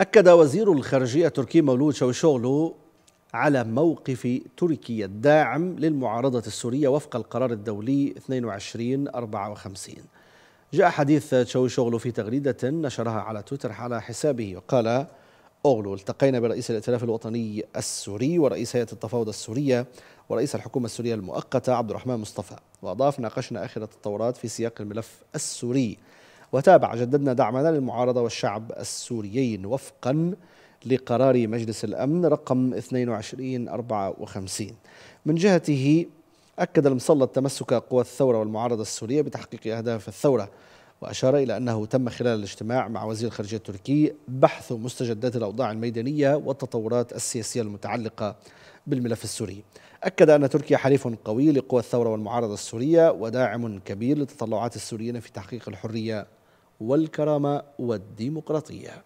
أكد وزير الخارجية التركي مولود شوشوغلو على موقف تركيا الداعم للمعارضة السورية وفق القرار الدولي 2254 جاء حديث تشاوشوغلو في تغريدة نشرها على تويتر على حسابه وقال أوغلو التقينا برئيس الائتلاف الوطني السوري ورئيس هيئة التفاوض السورية ورئيس الحكومة السورية المؤقتة عبد الرحمن مصطفى وأضاف ناقشنا آخر التطورات في سياق الملف السوري وتابع جددنا دعمنا للمعارضة والشعب السوريين وفقا لقرار مجلس الأمن رقم 2254 من جهته أكد المسلط تمسك قوى الثورة والمعارضة السورية بتحقيق أهداف الثورة وأشار إلى أنه تم خلال الاجتماع مع وزير الخارجية التركي بحث مستجدات الأوضاع الميدانية والتطورات السياسية المتعلقة بالملف السوري أكد أن تركيا حليف قوي لقوى الثورة والمعارضة السورية وداعم كبير لتطلعات السوريين في تحقيق الحرية والكرامة والديمقراطية